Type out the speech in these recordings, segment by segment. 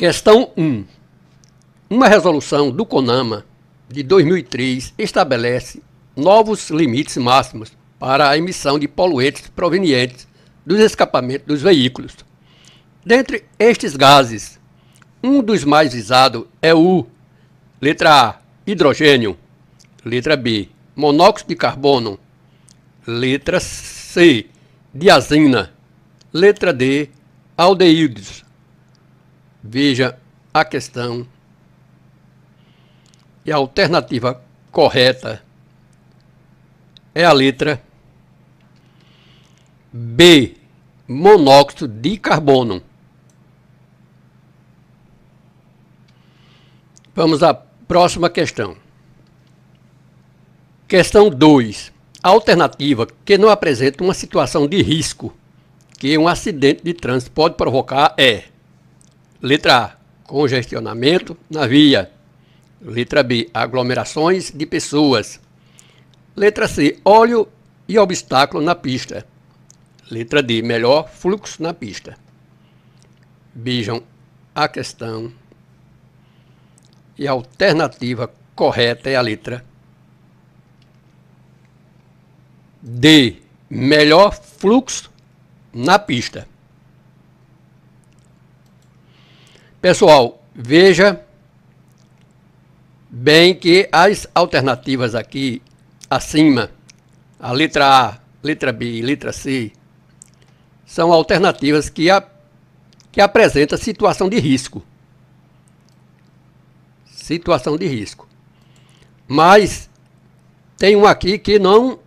Questão 1. Uma resolução do CONAMA de 2003 estabelece novos limites máximos para a emissão de poluentes provenientes dos escapamentos dos veículos. Dentre estes gases, um dos mais visados é o letra A, hidrogênio, letra B, monóxido de carbono, letra C, diazina, letra D, aldeídos, Veja a questão e a alternativa correta é a letra B, monóxido de carbono. Vamos à próxima questão. Questão 2. Alternativa que não apresenta uma situação de risco que um acidente de trânsito pode provocar é Letra A, congestionamento na via. Letra B, aglomerações de pessoas. Letra C, óleo e obstáculo na pista. Letra D, melhor fluxo na pista. Vejam a questão. E a alternativa correta é a letra D, melhor fluxo na pista. Pessoal, veja bem que as alternativas aqui acima, a letra A, letra B e letra C, são alternativas que, a, que apresentam situação de risco. Situação de risco. Mas tem um aqui que não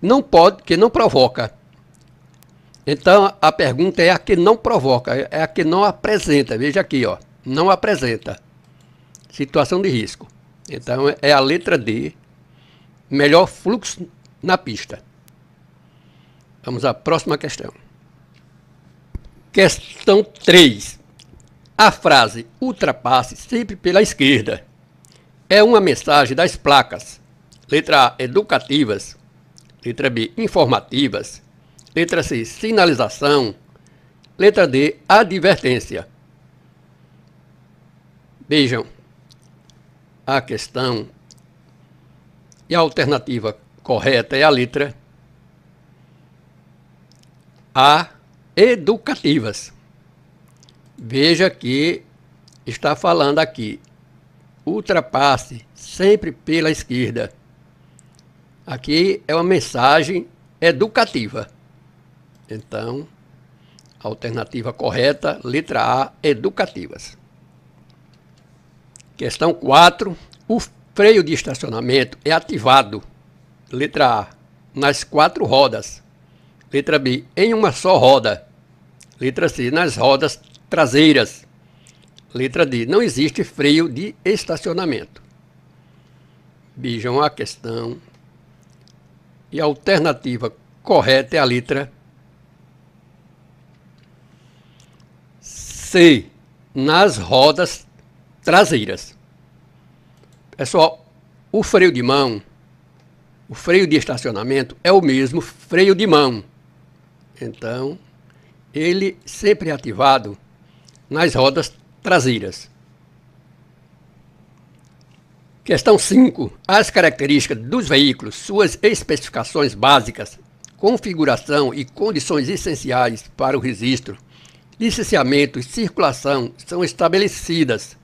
não pode, que não provoca. Então a pergunta é a que não provoca, é, é a que não apresenta. Veja aqui, ó, não apresenta situação de risco. Então é a letra D, melhor fluxo na pista. Vamos à próxima questão. Questão 3. A frase ultrapasse sempre pela esquerda é uma mensagem das placas. Letra A, educativas. Letra B, informativas. Letra C, sinalização. Letra D, advertência. Vejam, a questão e a alternativa correta é a letra A, educativas. Veja que está falando aqui, ultrapasse sempre pela esquerda. Aqui é uma mensagem educativa. Então, alternativa correta, letra A, educativas. Questão 4. O freio de estacionamento é ativado, letra A, nas quatro rodas. Letra B, em uma só roda. Letra C, nas rodas traseiras. Letra D, não existe freio de estacionamento. Bijam a questão. E a alternativa correta é a letra C, nas rodas traseiras. Pessoal, o freio de mão, o freio de estacionamento é o mesmo freio de mão. Então, ele sempre é ativado nas rodas traseiras. Questão 5. As características dos veículos, suas especificações básicas, configuração e condições essenciais para o registro licenciamento e circulação são estabelecidas.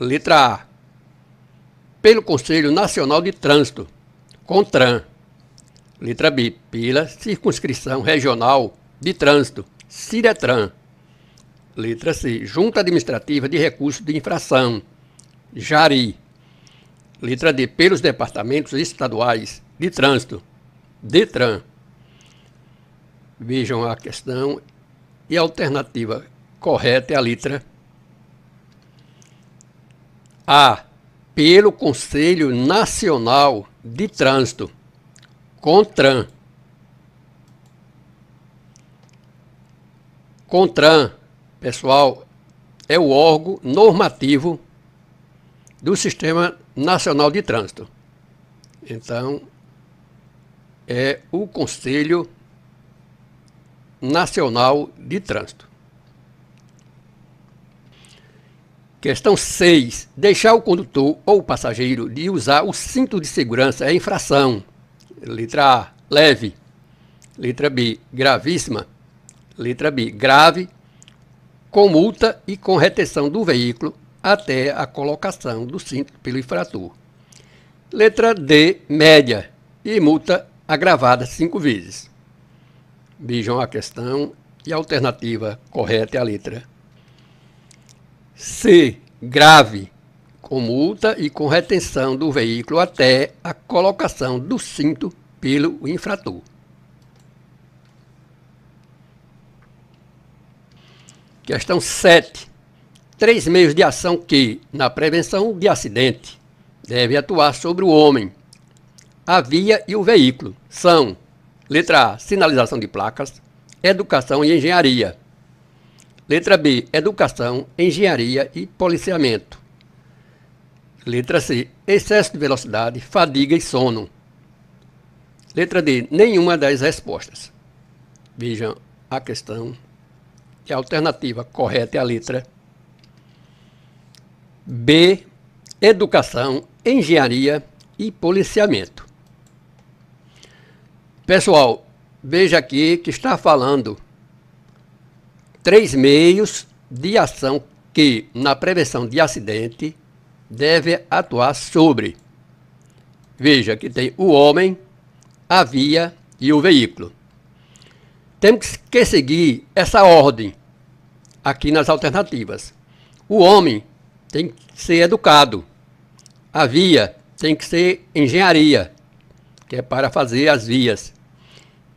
Letra A. Pelo Conselho Nacional de Trânsito, CONTRAN. Letra B. Pela Circunscrição Regional de Trânsito, CIRETRAN. Letra C. Junta Administrativa de Recursos de Infração, JARI. Letra D. Pelos Departamentos Estaduais de Trânsito, DETRAN. Vejam a questão e a alternativa correta é a letra A. Pelo Conselho Nacional de Trânsito, CONTRAN. CONTRAN, pessoal, é o órgão normativo do Sistema Nacional de Trânsito. Então, é o Conselho Nacional Nacional de Trânsito. Questão 6. Deixar o condutor ou o passageiro de usar o cinto de segurança é infração. Letra A. Leve. Letra B. Gravíssima. Letra B. Grave. Com multa e com retenção do veículo até a colocação do cinto pelo infrator. Letra D. Média. E multa agravada cinco vezes. Vejam a questão e a alternativa correta é a letra C. Grave, com multa e com retenção do veículo até a colocação do cinto pelo infrator. Questão 7. Três meios de ação que, na prevenção de acidente, devem atuar sobre o homem, a via e o veículo são Letra A, sinalização de placas. Educação e engenharia. Letra B, educação, engenharia e policiamento. Letra C, excesso de velocidade, fadiga e sono. Letra D, nenhuma das respostas. Vejam a questão. É a alternativa correta é a letra B, educação, engenharia e policiamento. Pessoal, veja aqui que está falando três meios de ação que, na prevenção de acidente, deve atuar sobre. Veja que tem o homem, a via e o veículo. Temos que seguir essa ordem aqui nas alternativas. O homem tem que ser educado. A via tem que ser engenharia, que é para fazer as vias.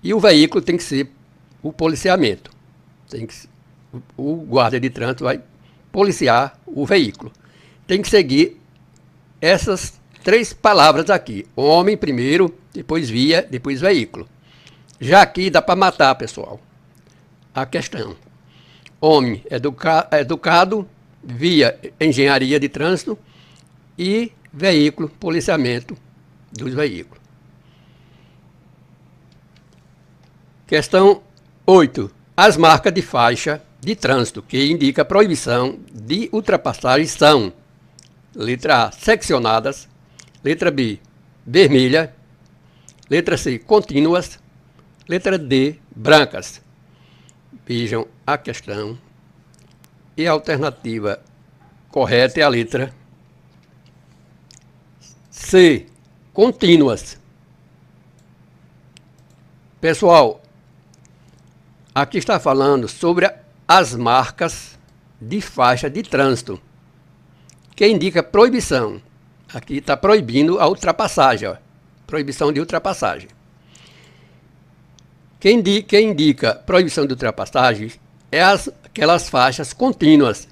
E o veículo tem que ser o policiamento. Tem que, o guarda de trânsito vai policiar o veículo. Tem que seguir essas três palavras aqui: homem primeiro, depois via, depois veículo. Já aqui dá para matar, pessoal, a questão. Homem educa educado, via engenharia de trânsito e veículo, policiamento dos veículos. Questão 8. As marcas de faixa de trânsito que indica proibição de ultrapassagem são: letra A, seccionadas, letra B, vermelha, letra C, contínuas, letra D, brancas. Vejam a questão. E a alternativa correta é a letra C, contínuas. Pessoal, Aqui está falando sobre as marcas de faixa de trânsito, que indica proibição. Aqui está proibindo a ultrapassagem, ó. proibição de ultrapassagem. Quem, quem indica proibição de ultrapassagem é as, aquelas faixas contínuas.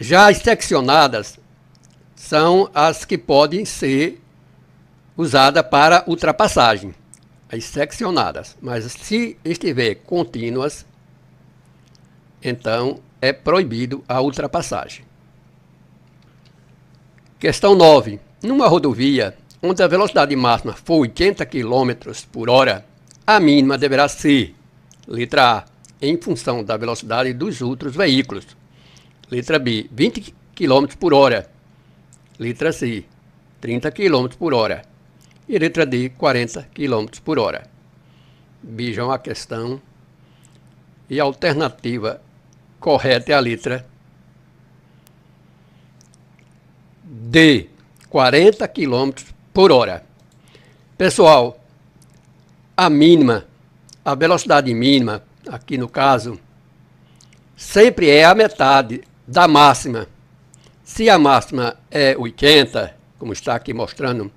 Já as seccionadas são as que podem ser usadas para ultrapassagem as seccionadas, mas se estiver contínuas, então é proibido a ultrapassagem. Questão 9. Numa rodovia onde a velocidade máxima for 80 km por hora, a mínima deverá ser, letra A, em função da velocidade dos outros veículos, letra B, 20 km por hora, letra C, 30 km por hora e letra D, 40 km por hora. Bijam a questão e a alternativa correta é a letra D, 40 km por hora. Pessoal, a mínima, a velocidade mínima, aqui no caso, sempre é a metade da máxima. Se a máxima é 80, como está aqui mostrando,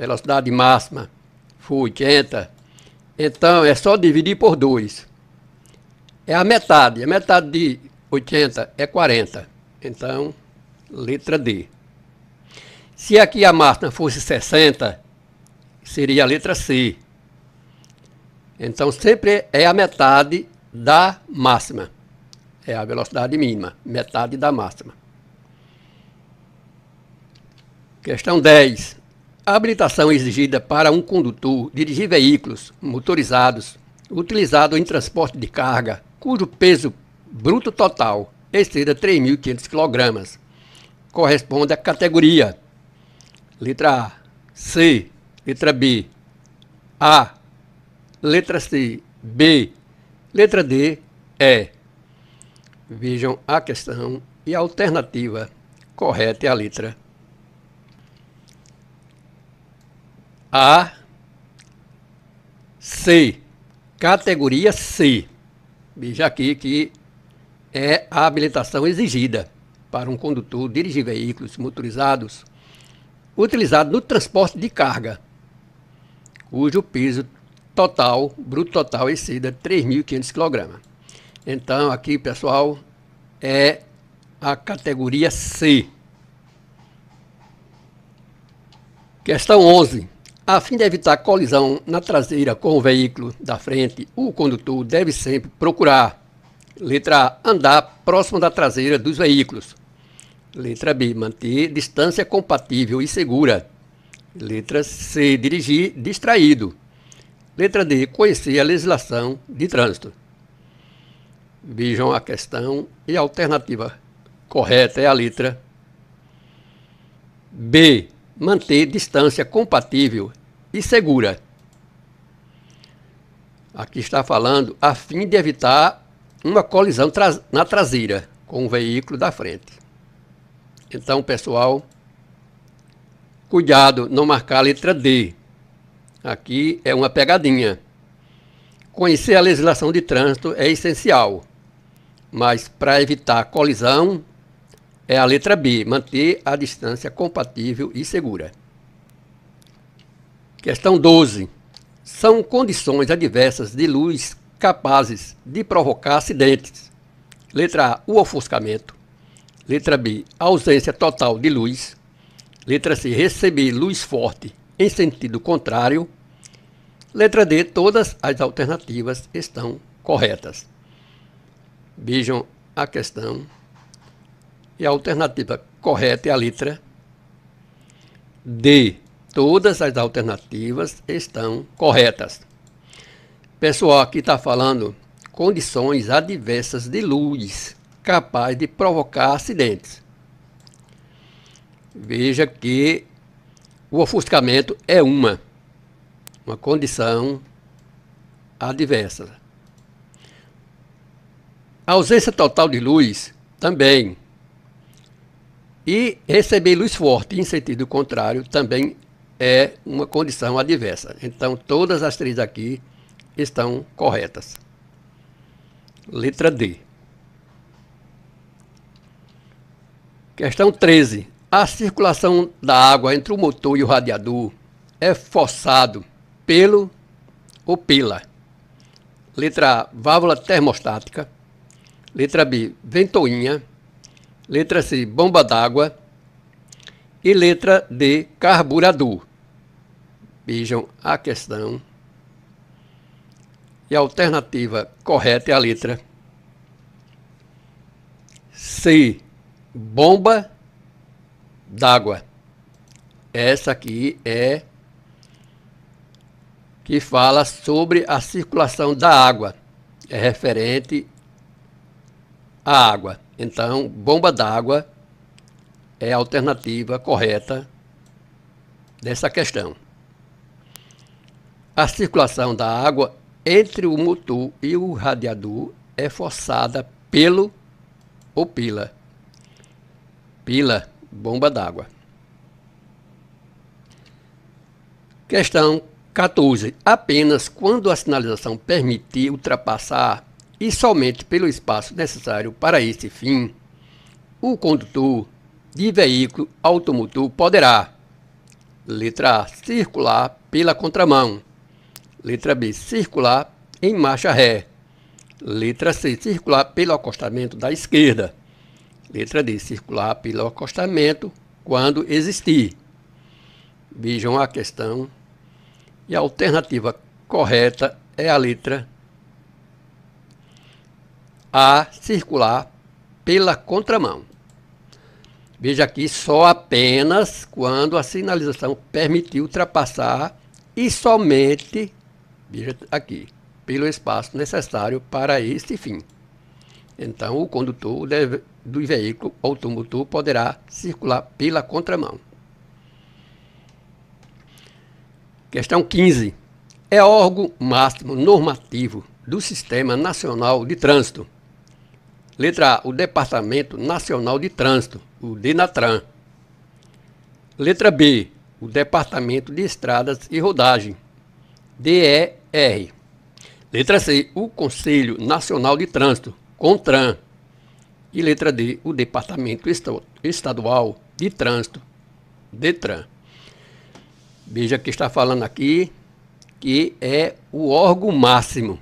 velocidade máxima for 80, então é só dividir por 2. É a metade, a metade de 80 é 40. Então, letra D. Se aqui a máxima fosse 60, seria a letra C. Então, sempre é a metade da máxima. É a velocidade mínima, metade da máxima. Questão 10. A habilitação exigida para um condutor dirigir veículos motorizados utilizado em transporte de carga cujo peso bruto total exceda 3.500 kg. Corresponde à categoria letra A, C, letra B, A, letra C, B, letra D, E. Vejam a questão e a alternativa correta é a letra A C, categoria C. Veja aqui que é a habilitação exigida para um condutor dirigir veículos motorizados utilizado no transporte de carga, cujo peso total, bruto total, exceda 3.500 kg. Então, aqui, pessoal, é a categoria C. Questão 11. A fim de evitar colisão na traseira com o veículo da frente, o condutor deve sempre procurar: letra A, andar próximo da traseira dos veículos. Letra B, manter distância compatível e segura. Letra C, dirigir distraído. Letra D, conhecer a legislação de trânsito. Vejam a questão e a alternativa correta é a letra B. Manter distância compatível e segura. Aqui está falando a fim de evitar uma colisão tra na traseira com o veículo da frente. Então, pessoal, cuidado não marcar a letra D. Aqui é uma pegadinha. Conhecer a legislação de trânsito é essencial, mas para evitar colisão é a letra B, manter a distância compatível e segura. Questão 12. São condições adversas de luz capazes de provocar acidentes. Letra A, o ofuscamento. Letra B, ausência total de luz. Letra C, receber luz forte em sentido contrário. Letra D, todas as alternativas estão corretas. Vejam a questão. E a alternativa correta é a letra D. Todas as alternativas estão corretas. Pessoal, aqui está falando condições adversas de luz capaz de provocar acidentes. Veja que o ofuscamento é uma, uma condição adversa. A ausência total de luz também. E receber luz forte em sentido contrário também é uma condição adversa. Então, todas as três aqui estão corretas. Letra D. Questão 13. A circulação da água entre o motor e o radiador é forçado pelo ou pela? Letra A, válvula termostática. Letra B, ventoinha. Letra C, bomba d'água. E letra D, carburador respijam a questão. E a alternativa correta é a letra C. Bomba d'água. Essa aqui é que fala sobre a circulação da água. É referente à água. Então, bomba d'água é a alternativa correta dessa questão. A circulação da água entre o motor e o radiador é forçada pelo ou pila. Pila, bomba d'água. Questão 14. Apenas quando a sinalização permitir ultrapassar e somente pelo espaço necessário para esse fim, o condutor de veículo automotor poderá, letra A, circular pela contramão. Letra B, circular em marcha ré. Letra C, circular pelo acostamento da esquerda. Letra D, circular pelo acostamento quando existir. Vejam a questão. E a alternativa correta é a letra A, circular pela contramão. Veja aqui, só apenas quando a sinalização permitir ultrapassar e somente veja aqui, pelo espaço necessário para este fim. Então, o condutor deve, do veículo automotor poderá circular pela contramão. Questão 15. É órgão máximo normativo do Sistema Nacional de Trânsito. Letra A. O Departamento Nacional de Trânsito, o DENATRAN. Letra B. O Departamento de Estradas e Rodagem, DERD. R. Letra C, o Conselho Nacional de Trânsito, CONTRAN. E letra D, o Departamento Estadual de Trânsito, DETRAN. Veja que está falando aqui que é o órgão máximo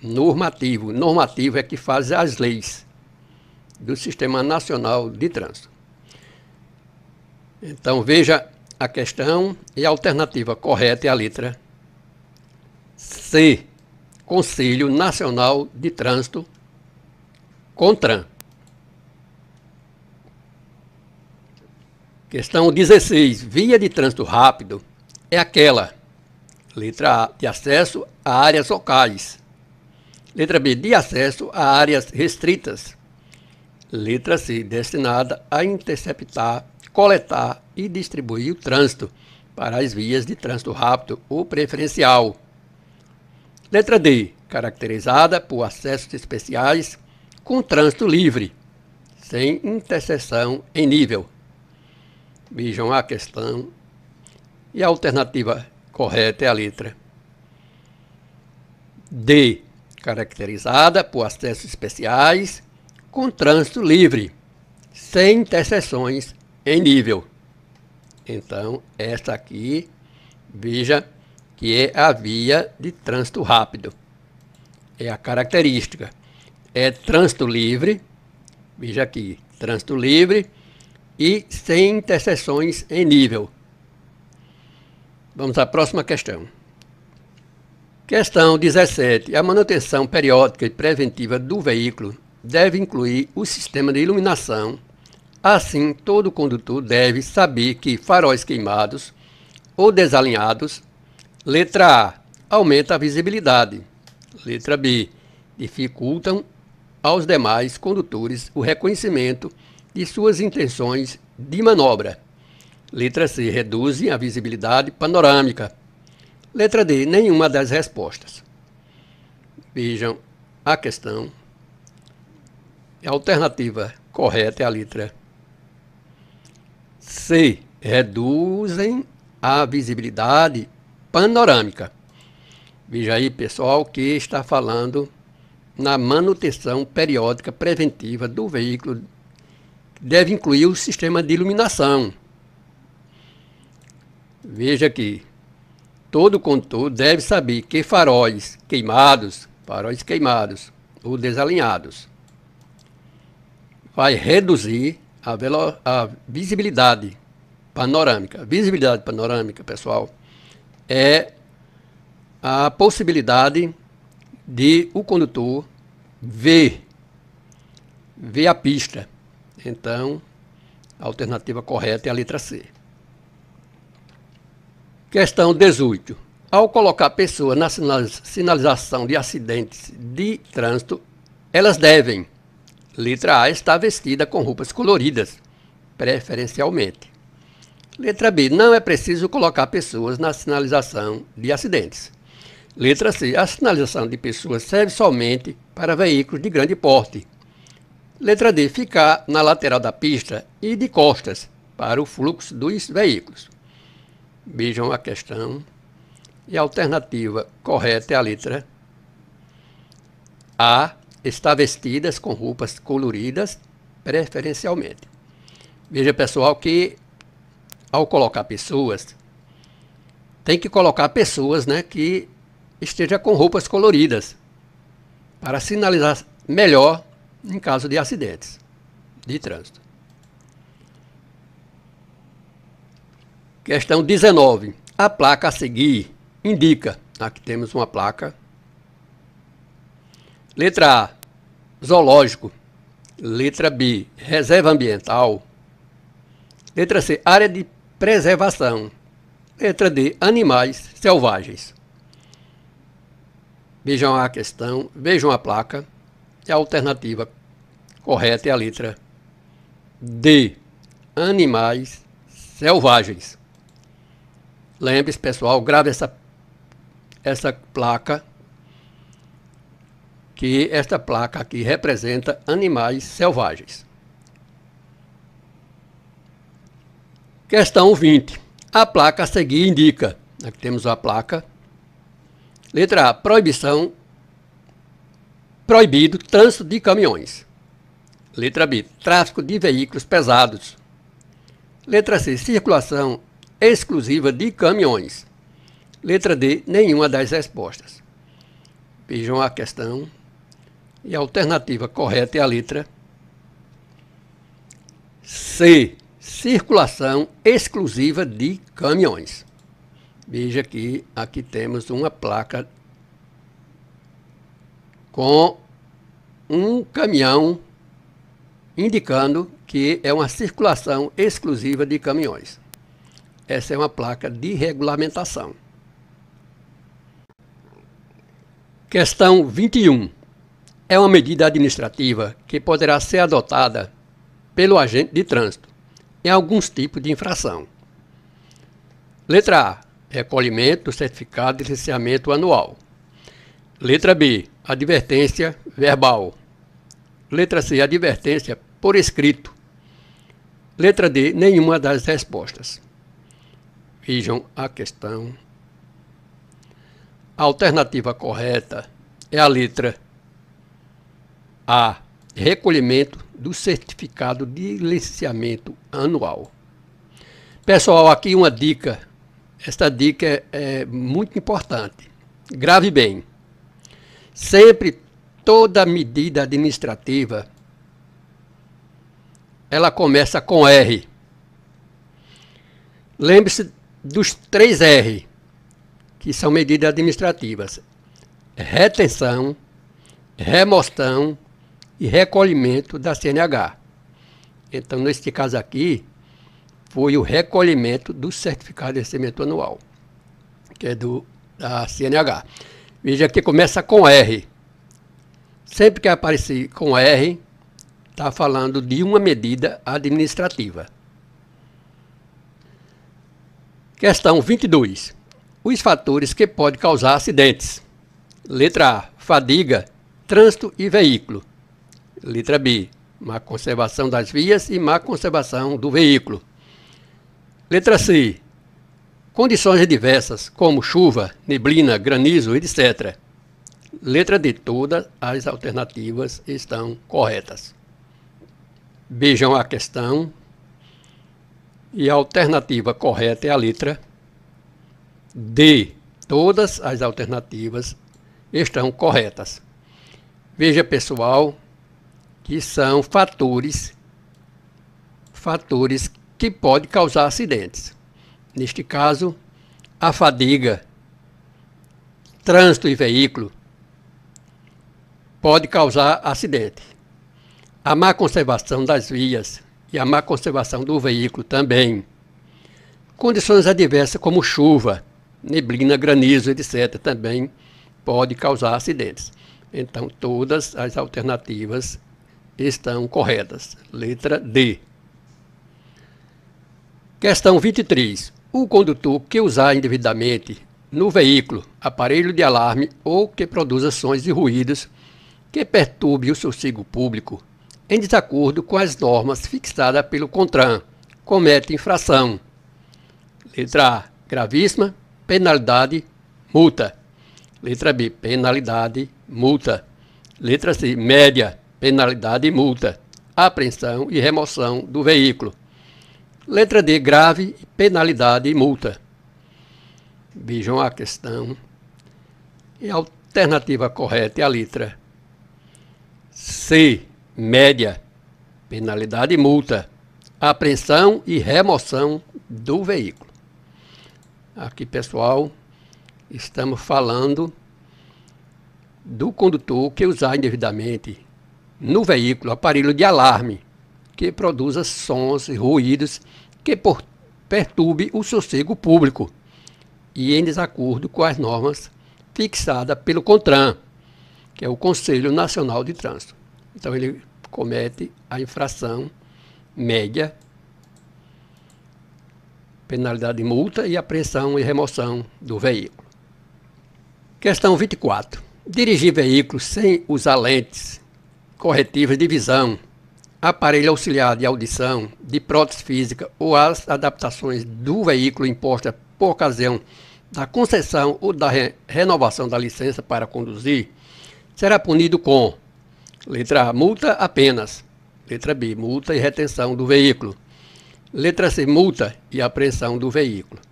normativo. Normativo é que faz as leis do Sistema Nacional de Trânsito. Então veja a questão e a alternativa correta é a letra C. Conselho Nacional de Trânsito, CONTRAN. Questão 16. Via de trânsito rápido é aquela. Letra A. De acesso a áreas locais. Letra B. De acesso a áreas restritas. Letra C. Destinada a interceptar, coletar e distribuir o trânsito para as vias de trânsito rápido ou preferencial. Letra D, caracterizada por acessos especiais com trânsito livre, sem interseção em nível. Vejam a questão e a alternativa correta é a letra D, caracterizada por acessos especiais com trânsito livre, sem interseções em nível. Então, esta aqui, veja, que é a via de trânsito rápido. É a característica. É trânsito livre, veja aqui, trânsito livre e sem interseções em nível. Vamos à próxima questão. Questão 17. A manutenção periódica e preventiva do veículo deve incluir o sistema de iluminação. Assim, todo condutor deve saber que faróis queimados ou desalinhados Letra A. Aumenta a visibilidade. Letra B. Dificultam aos demais condutores o reconhecimento de suas intenções de manobra. Letra C. Reduzem a visibilidade panorâmica. Letra D. Nenhuma das respostas. Vejam a questão. A alternativa correta é a letra C. Reduzem a visibilidade panorâmica. Veja aí, pessoal, que está falando na manutenção periódica preventiva do veículo, deve incluir o sistema de iluminação. Veja aqui, todo condutor deve saber que faróis queimados, faróis queimados ou desalinhados, vai reduzir a, a visibilidade panorâmica. Visibilidade panorâmica, pessoal, é a possibilidade de o condutor ver, ver a pista. Então, a alternativa correta é a letra C. Questão 18. Ao colocar pessoa na sinalização de acidentes de trânsito, elas devem. Letra A estar vestida com roupas coloridas, preferencialmente. Letra B. Não é preciso colocar pessoas na sinalização de acidentes. Letra C. A sinalização de pessoas serve somente para veículos de grande porte. Letra D. Ficar na lateral da pista e de costas para o fluxo dos veículos. Vejam a questão. E a alternativa correta é a letra A. Estar vestidas com roupas coloridas, preferencialmente. Veja, pessoal, que ao colocar pessoas, tem que colocar pessoas né, que esteja com roupas coloridas, para sinalizar melhor em caso de acidentes de trânsito. Questão 19. A placa a seguir indica. Aqui tá, temos uma placa. Letra A. Zoológico. Letra B. Reserva ambiental. Letra C. Área de preservação. Letra D, animais selvagens. Vejam a questão, vejam a placa. É a alternativa correta é a letra D, animais selvagens. Lembre-se, pessoal, grave essa, essa placa, que esta placa aqui representa animais selvagens. Questão 20. A placa a seguir indica. Aqui né, temos a placa. Letra A. Proibição. Proibido trânsito de caminhões. Letra B. Tráfico de veículos pesados. Letra C. Circulação exclusiva de caminhões. Letra D. Nenhuma das respostas. Vejam a questão. E a alternativa correta é a letra C circulação exclusiva de caminhões. Veja que aqui temos uma placa com um caminhão indicando que é uma circulação exclusiva de caminhões. Essa é uma placa de regulamentação. Questão 21. É uma medida administrativa que poderá ser adotada pelo agente de trânsito em é alguns tipos de infração. Letra A. Recolhimento do certificado de licenciamento anual. Letra B. Advertência verbal. Letra C. Advertência por escrito. Letra D. Nenhuma das respostas. Vejam a questão. A alternativa correta é a letra A recolhimento do certificado de licenciamento anual. Pessoal, aqui uma dica. Esta dica é, é muito importante. Grave bem. Sempre toda medida administrativa ela começa com R. Lembre-se dos três R, que são medidas administrativas: retenção, remoção e recolhimento da CNH. Então, neste caso aqui, foi o recolhimento do certificado de recebimento anual, que é do, da CNH. Veja que começa com R. Sempre que aparecer com R, está falando de uma medida administrativa. Questão 22. Os fatores que podem causar acidentes. Letra A. Fadiga, trânsito e veículo. Letra B, má conservação das vias e má conservação do veículo. Letra C, condições diversas como chuva, neblina, granizo, etc. Letra D, todas as alternativas estão corretas. Vejam a questão. E a alternativa correta é a letra D. Todas as alternativas estão corretas. Veja, pessoal, que são fatores fatores que podem causar acidentes. Neste caso, a fadiga, trânsito e veículo pode causar acidente. A má conservação das vias e a má conservação do veículo também. Condições adversas como chuva, neblina, granizo, etc., também pode causar acidentes. Então, todas as alternativas estão corretas. Letra D. Questão 23. O condutor que usar indevidamente no veículo aparelho de alarme ou que produza sons e ruídos que perturbe o sossego público, em desacordo com as normas fixadas pelo CONTRAN, comete infração. Letra A. Gravíssima, penalidade, multa. Letra B. Penalidade, multa. Letra C. Média, penalidade e multa, apreensão e remoção do veículo. Letra D, grave, penalidade e multa. Vejam a questão. E a alternativa correta é a letra C, média, penalidade e multa, apreensão e remoção do veículo. Aqui, pessoal, estamos falando do condutor que usar indevidamente no veículo aparelho de alarme que produza sons e ruídos que por, perturbe o sossego público e em desacordo com as normas fixadas pelo CONTRAN, que é o Conselho Nacional de Trânsito. Então ele comete a infração média, penalidade de multa e apreensão e remoção do veículo. Questão 24. Dirigir veículo sem usar lentes corretivas de visão, aparelho auxiliar de audição, de prótese física ou as adaptações do veículo imposta por ocasião da concessão ou da re renovação da licença para conduzir, será punido com letra A, multa apenas, letra B, multa e retenção do veículo, letra C, multa e apreensão do veículo,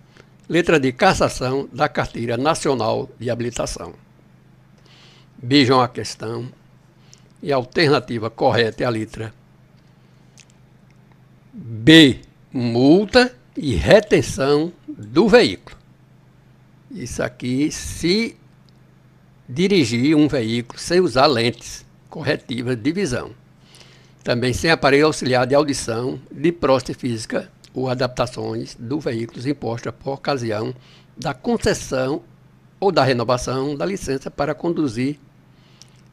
letra D, cassação da carteira nacional de habilitação. Beijam a questão. E a alternativa correta é a letra B, multa e retenção do veículo. Isso aqui se dirigir um veículo sem usar lentes corretivas de visão. Também sem aparelho auxiliar de audição, de próstata física ou adaptações do veículo imposta por ocasião da concessão ou da renovação da licença para conduzir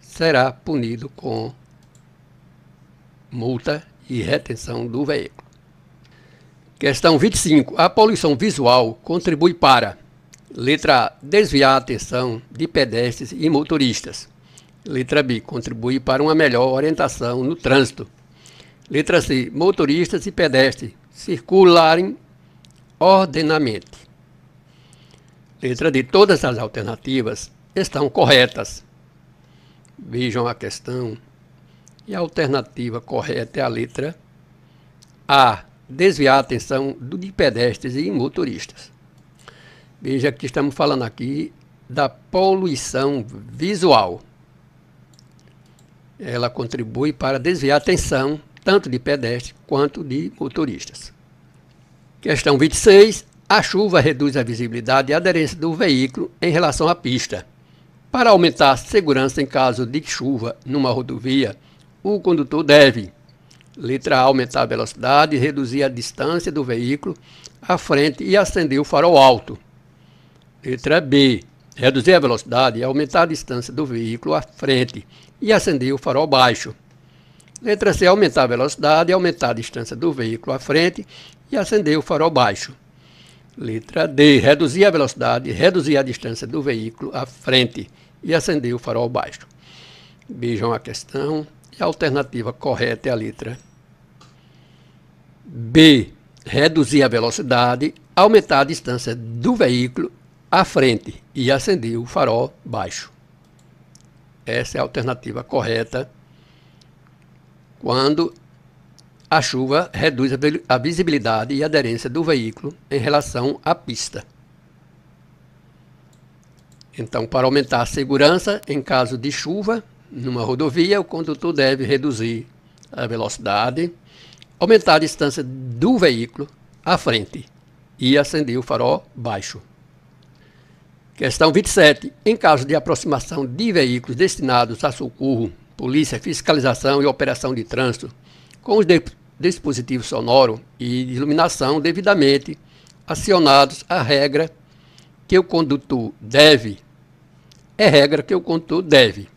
será punido com multa e retenção do veículo. Questão 25. A poluição visual contribui para: letra A, desviar a atenção de pedestres e motoristas. Letra B, contribui para uma melhor orientação no trânsito. Letra C, motoristas e pedestres circularem ordenamente. Letra D, todas as alternativas estão corretas. Vejam a questão. E a alternativa correta é a letra A. Desviar a atenção de pedestres e motoristas. Veja que estamos falando aqui da poluição visual. Ela contribui para desviar a atenção tanto de pedestres quanto de motoristas. Questão 26. A chuva reduz a visibilidade e a aderência do veículo em relação à pista. Para aumentar a segurança em caso de chuva numa rodovia, o condutor deve, letra A, aumentar a velocidade, reduzir a distância do veículo à frente e acender o farol alto. Letra B, reduzir a velocidade e aumentar a distância do veículo à frente e acender o farol baixo. Letra C, aumentar a velocidade e aumentar a distância do veículo à frente e acender o farol baixo. Letra D. Reduzir a velocidade, reduzir a distância do veículo à frente e acender o farol baixo. Vejam a questão. E a alternativa correta é a letra B. Reduzir a velocidade, aumentar a distância do veículo à frente e acender o farol baixo. Essa é a alternativa correta quando a chuva reduz a visibilidade e aderência do veículo em relação à pista. Então, para aumentar a segurança em caso de chuva numa rodovia, o condutor deve reduzir a velocidade, aumentar a distância do veículo à frente e acender o farol baixo. Questão 27. Em caso de aproximação de veículos destinados a socorro, polícia, fiscalização e operação de trânsito, com os, de dispositivo sonoro e de iluminação devidamente acionados à regra que o condutor deve. É regra que o condutor deve.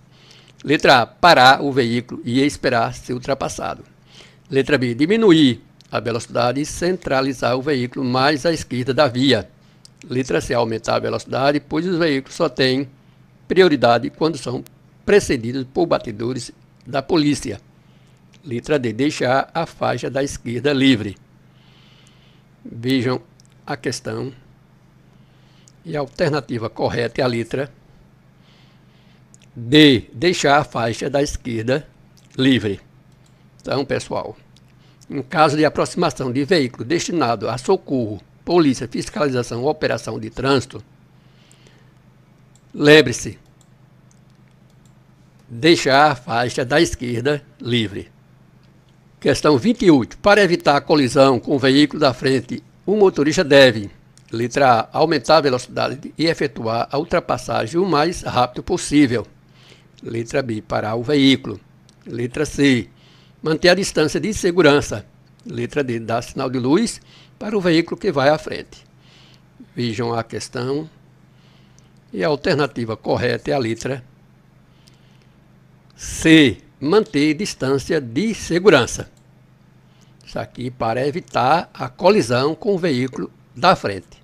Letra A. Parar o veículo e esperar ser ultrapassado. Letra B. Diminuir a velocidade e centralizar o veículo mais à esquerda da via. Letra C. Aumentar a velocidade, pois os veículos só têm prioridade quando são precedidos por batedores da polícia. Letra D, deixar a faixa da esquerda livre. Vejam a questão. E a alternativa correta é a letra D, deixar a faixa da esquerda livre. Então, pessoal, em caso de aproximação de veículo destinado a socorro, polícia, fiscalização ou operação de trânsito, lembre-se, deixar a faixa da esquerda livre. Questão 28. Para evitar a colisão com o veículo da frente, o motorista deve, letra A, aumentar a velocidade e efetuar a ultrapassagem o mais rápido possível. Letra B, parar o veículo. Letra C, manter a distância de segurança. Letra D, dar sinal de luz para o veículo que vai à frente. Vejam a questão. E a alternativa correta é a letra C manter distância de segurança. Isso aqui para evitar a colisão com o veículo da frente.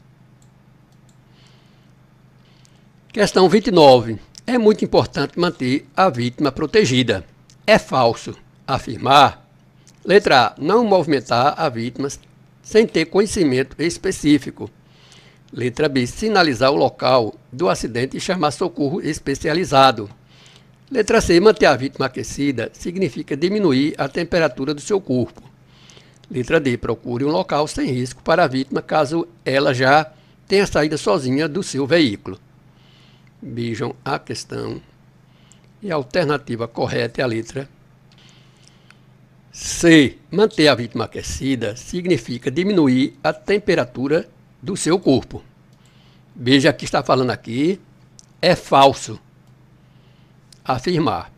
Questão 29. É muito importante manter a vítima protegida. É falso afirmar. Letra A. Não movimentar a vítima sem ter conhecimento específico. Letra B. Sinalizar o local do acidente e chamar socorro especializado. Letra C. Manter a vítima aquecida significa diminuir a temperatura do seu corpo. Letra D. Procure um local sem risco para a vítima caso ela já tenha saído sozinha do seu veículo. Vejam a questão. E a alternativa correta é a letra C. Manter a vítima aquecida significa diminuir a temperatura do seu corpo. Veja que está falando aqui. É falso afirmar.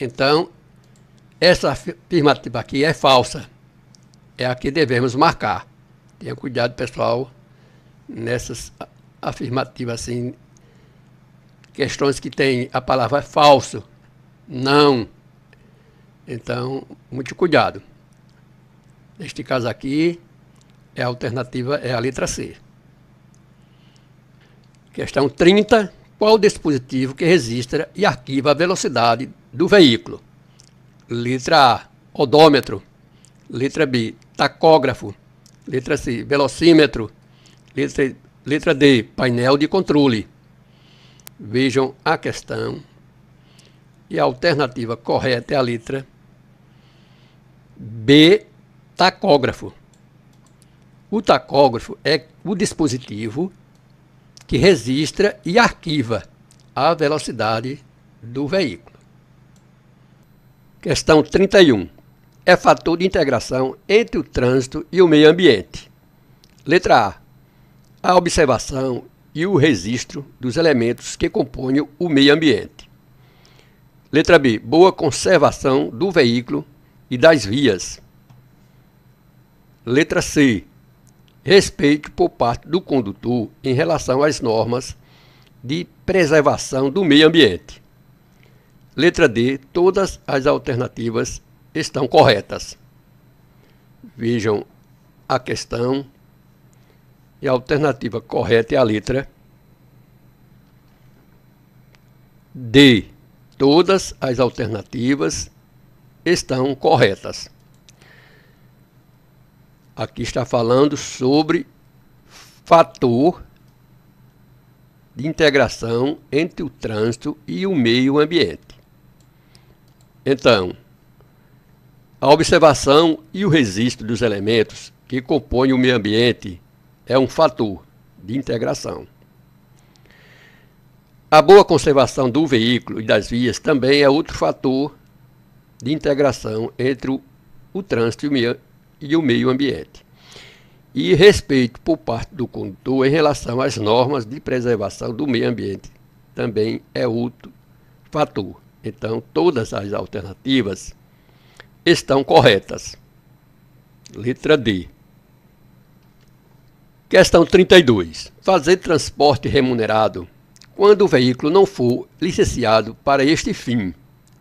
Então, essa afirmativa aqui é falsa. É a que devemos marcar. Tenha cuidado, pessoal, nessas afirmativas assim, questões que tem a palavra falso, não. Então, muito cuidado. Neste caso aqui, é a alternativa é a letra C. Questão 30 qual o dispositivo que registra e arquiva a velocidade do veículo. Letra A, odômetro. Letra B, tacógrafo. Letra C, velocímetro. Letra, letra D, painel de controle. Vejam a questão. E a alternativa correta é a letra B, tacógrafo. O tacógrafo é o dispositivo que registra e arquiva a velocidade do veículo. Questão 31. É fator de integração entre o trânsito e o meio ambiente. Letra A. A observação e o registro dos elementos que compõem o meio ambiente. Letra B. Boa conservação do veículo e das vias. Letra C respeito por parte do condutor em relação às normas de preservação do meio ambiente. Letra D, todas as alternativas estão corretas. Vejam a questão. E a alternativa correta é a letra D. Todas as alternativas estão corretas. Aqui está falando sobre fator de integração entre o trânsito e o meio ambiente. Então, a observação e o registro dos elementos que compõem o meio ambiente é um fator de integração. A boa conservação do veículo e das vias também é outro fator de integração entre o, o trânsito e o meio, e o meio ambiente. E respeito por parte do condutor em relação às normas de preservação do meio ambiente também é outro fator. Então, todas as alternativas estão corretas. Letra D. Questão 32. Fazer transporte remunerado quando o veículo não for licenciado para este fim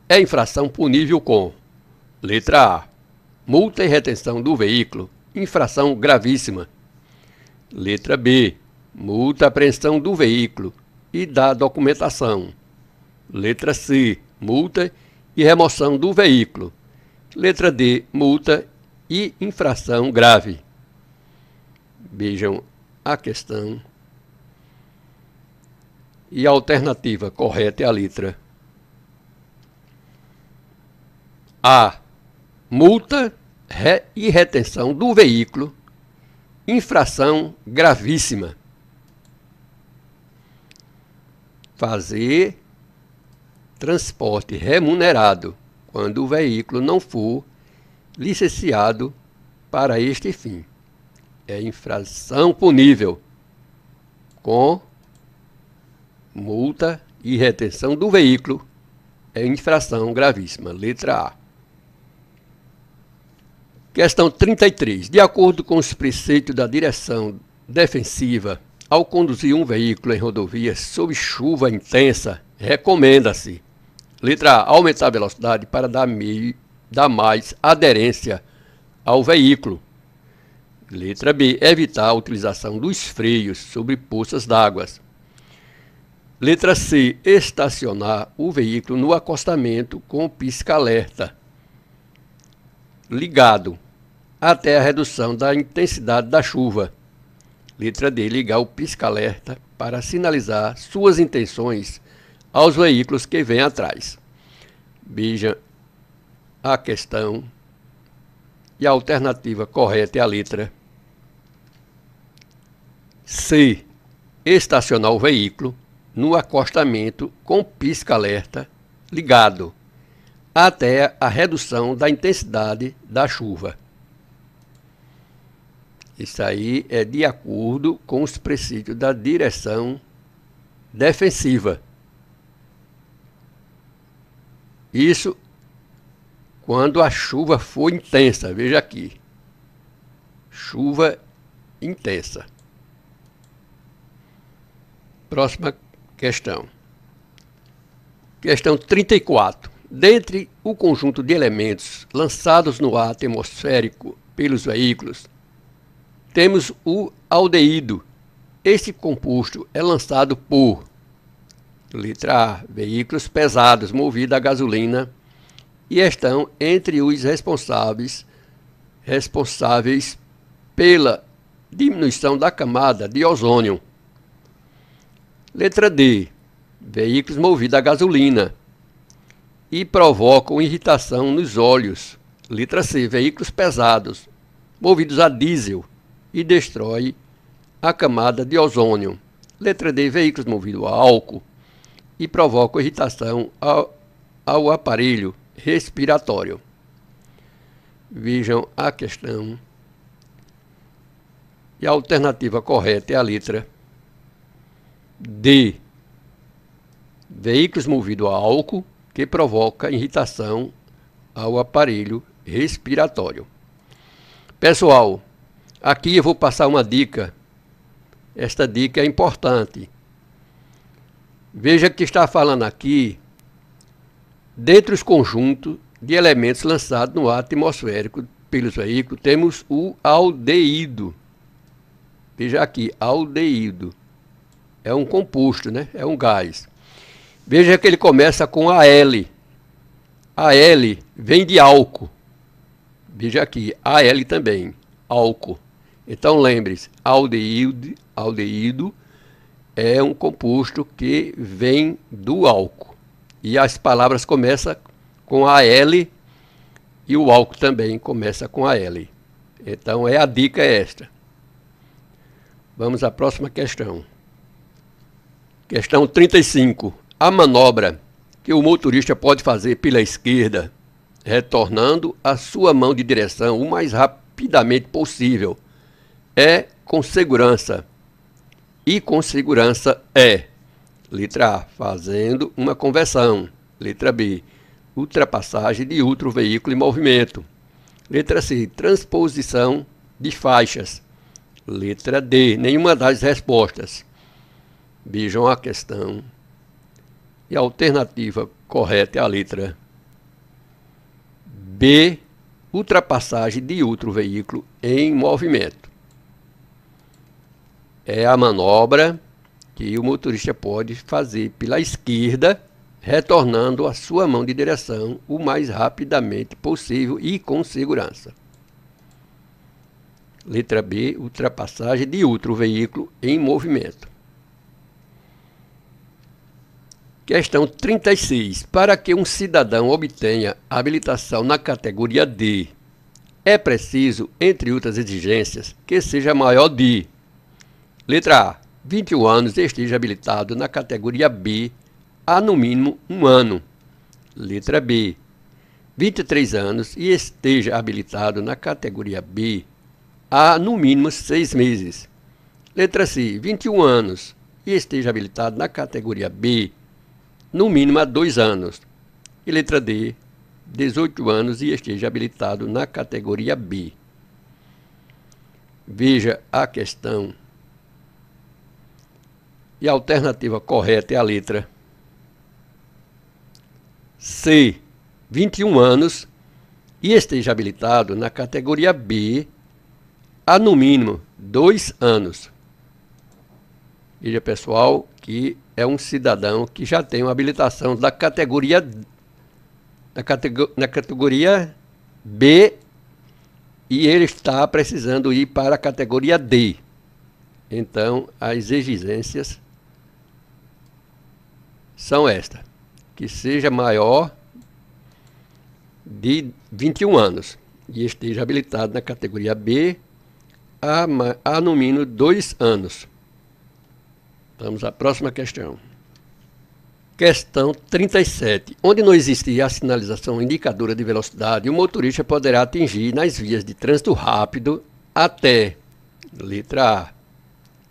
é infração punível com letra A multa e retenção do veículo, infração gravíssima. Letra B, multa e apreensão do veículo e da documentação. Letra C, multa e remoção do veículo. Letra D, multa e infração grave. Vejam a questão. E a alternativa correta é a letra A. Multa re e retenção do veículo, infração gravíssima. Fazer transporte remunerado quando o veículo não for licenciado para este fim. É infração punível com multa e retenção do veículo. É infração gravíssima, letra A. Questão 33. De acordo com os preceitos da direção defensiva, ao conduzir um veículo em rodovias sob chuva intensa, recomenda-se: letra A, aumentar a velocidade para dar, meio, dar mais aderência ao veículo. Letra B, evitar a utilização dos freios sobre poças d'água. Letra C, estacionar o veículo no acostamento com pisca-alerta ligado até a redução da intensidade da chuva. Letra D. Ligar o pisca-alerta para sinalizar suas intenções aos veículos que vêm atrás. Veja a questão e a alternativa correta é a letra C. Estacionar o veículo no acostamento com pisca-alerta ligado até a redução da intensidade da chuva. Isso aí é de acordo com os princípios da direção defensiva. Isso quando a chuva for intensa, veja aqui. Chuva intensa. Próxima questão. Questão 34. Dentre o conjunto de elementos lançados no ar atmosférico pelos veículos, temos o aldeído. Este composto é lançado por letra A, veículos pesados movidos a gasolina e estão entre os responsáveis responsáveis pela diminuição da camada de ozônio. Letra D, veículos movidos a gasolina e provocam irritação nos olhos. Letra C. Veículos pesados, movidos a diesel e destrói a camada de ozônio. Letra D. Veículos movidos a álcool e provocam irritação ao, ao aparelho respiratório. Vejam a questão. E a alternativa correta é a letra D. Veículos movidos a álcool que provoca irritação ao aparelho respiratório. Pessoal, aqui eu vou passar uma dica. Esta dica é importante. Veja que está falando aqui dentre os conjuntos de elementos lançados no ar atmosférico pelos veículos, temos o aldeído. Veja aqui, aldeído. É um composto, né? É um gás. Veja que ele começa com a L. A L vem de álcool. Veja aqui, a L também, álcool. Então lembre-se, aldeído, aldeído é um composto que vem do álcool. E as palavras começam com a L e o álcool também começa com a L. Então é a dica esta. Vamos à próxima questão. Questão 35. A manobra que o motorista pode fazer pela esquerda, retornando a sua mão de direção o mais rapidamente possível, é com segurança. E com segurança é, letra A, fazendo uma conversão, letra B, ultrapassagem de outro veículo em movimento, letra C, transposição de faixas, letra D, nenhuma das respostas. Vejam a questão e a alternativa correta é a letra B, ultrapassagem de outro veículo em movimento. É a manobra que o motorista pode fazer pela esquerda, retornando a sua mão de direção o mais rapidamente possível e com segurança. Letra B, ultrapassagem de outro veículo em movimento. Questão 36. Para que um cidadão obtenha habilitação na categoria D, é preciso, entre outras exigências, que seja maior de: letra A, 21 anos e esteja habilitado na categoria B há no mínimo um ano. Letra B, 23 anos e esteja habilitado na categoria B há no mínimo seis meses. Letra C, 21 anos e esteja habilitado na categoria B no mínimo há dois anos. E letra D, 18 anos e esteja habilitado na categoria B. Veja a questão. E a alternativa correta é a letra C, 21 anos e esteja habilitado na categoria B há no mínimo dois anos. Veja pessoal que é um cidadão que já tem uma habilitação da categoria na, categoria na categoria B e ele está precisando ir para a categoria D. Então, as exigências são estas: que seja maior de 21 anos e esteja habilitado na categoria B há, há no mínimo dois anos. Vamos à próxima questão. Questão 37. Onde não existir a sinalização indicadora de velocidade, o motorista poderá atingir nas vias de trânsito rápido até, letra A,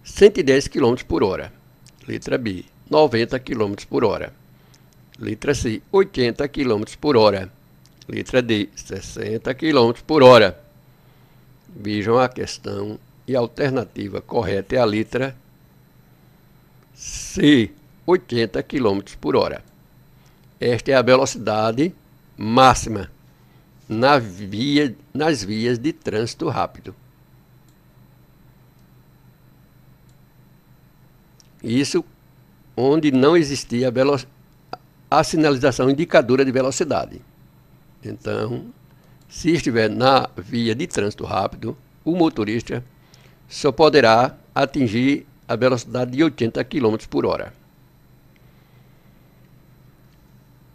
110 km por hora, letra B, 90 km por hora, letra C, 80 km por hora, letra D, 60 km por hora. Vejam a questão e a alternativa correta é a letra D. C, 80 km por hora. Esta é a velocidade máxima na via, nas vias de trânsito rápido. Isso onde não existia a, sinalização indicadora de velocidade. Então, se estiver na via de trânsito rápido, o motorista só poderá atingir a velocidade de 80 km por hora.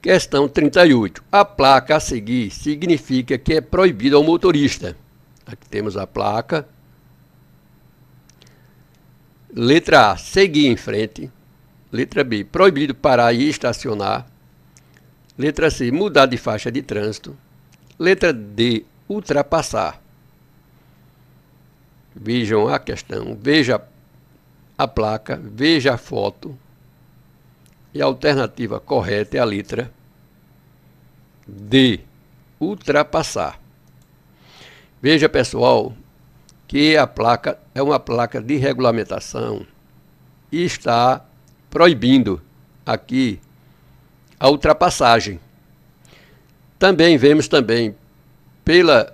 Questão 38. A placa a seguir significa que é proibido ao motorista. Aqui temos a placa. Letra A. Seguir em frente. Letra B. Proibido parar e estacionar. Letra C. Mudar de faixa de trânsito. Letra D. Ultrapassar. Vejam a questão. Veja a placa, veja a foto e a alternativa correta é a letra D, ultrapassar. Veja pessoal que a placa é uma placa de regulamentação e está proibindo aqui a ultrapassagem. Também vemos também pela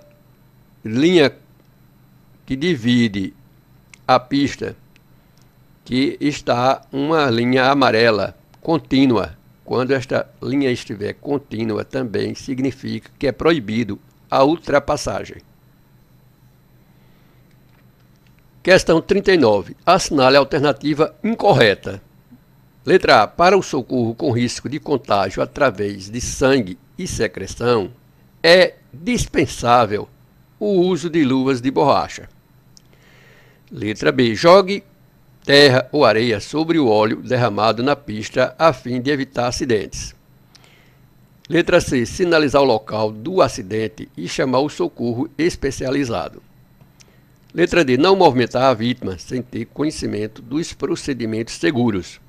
linha que divide a pista que está uma linha amarela contínua. Quando esta linha estiver contínua, também significa que é proibido a ultrapassagem. Questão 39. Assinale a alternativa incorreta. Letra A. Para o socorro com risco de contágio através de sangue e secreção, é dispensável o uso de luvas de borracha. Letra B. Jogue terra ou areia sobre o óleo derramado na pista a fim de evitar acidentes. Letra C. Sinalizar o local do acidente e chamar o socorro especializado. Letra D. Não movimentar a vítima sem ter conhecimento dos procedimentos seguros.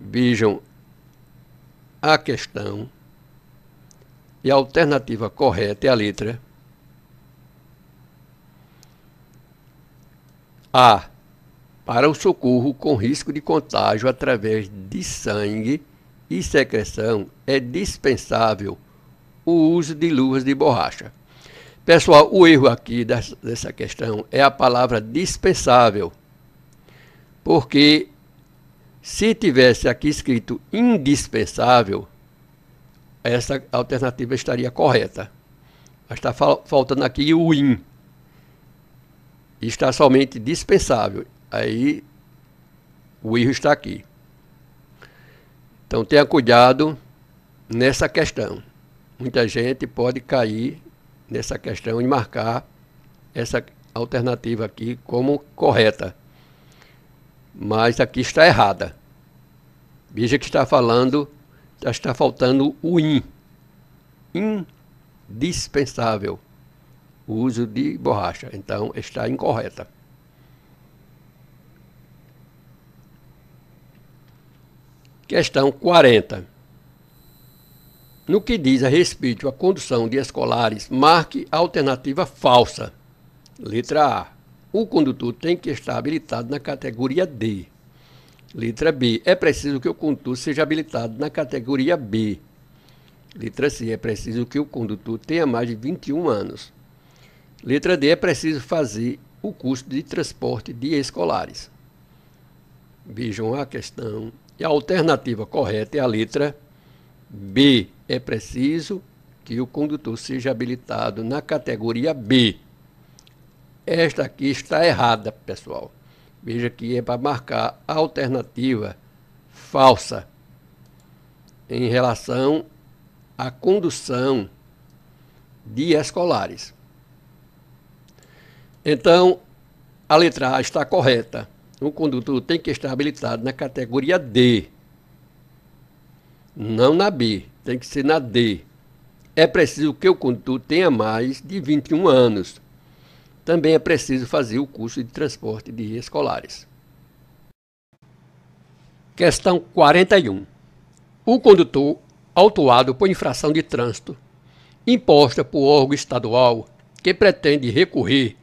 Vejam a questão e a alternativa correta é a letra A para o socorro com risco de contágio através de sangue e secreção, é dispensável o uso de luvas de borracha. Pessoal, o erro aqui dessa questão é a palavra dispensável, porque se tivesse aqui escrito indispensável, essa alternativa estaria correta. Mas está faltando aqui o in. Está somente dispensável aí o erro está aqui. Então tenha cuidado nessa questão. Muita gente pode cair nessa questão e marcar essa alternativa aqui como correta. Mas aqui está errada. Veja que está falando, já está faltando o IN. Indispensável. O uso de borracha. Então está incorreta. Questão 40. No que diz a respeito à condução de escolares, marque alternativa falsa. Letra A. O condutor tem que estar habilitado na categoria D. Letra B. É preciso que o condutor seja habilitado na categoria B. Letra C. É preciso que o condutor tenha mais de 21 anos. Letra D. É preciso fazer o custo de transporte de escolares. Vejam a questão e a alternativa correta é a letra B. É preciso que o condutor seja habilitado na categoria B. Esta aqui está errada, pessoal. Veja que é para marcar a alternativa falsa em relação à condução de escolares. Então, a letra A está correta o condutor tem que estar habilitado na categoria D, não na B, tem que ser na D. É preciso que o condutor tenha mais de 21 anos. Também é preciso fazer o curso de transporte de escolares. Questão 41. O condutor autuado por infração de trânsito imposta por órgão estadual que pretende recorrer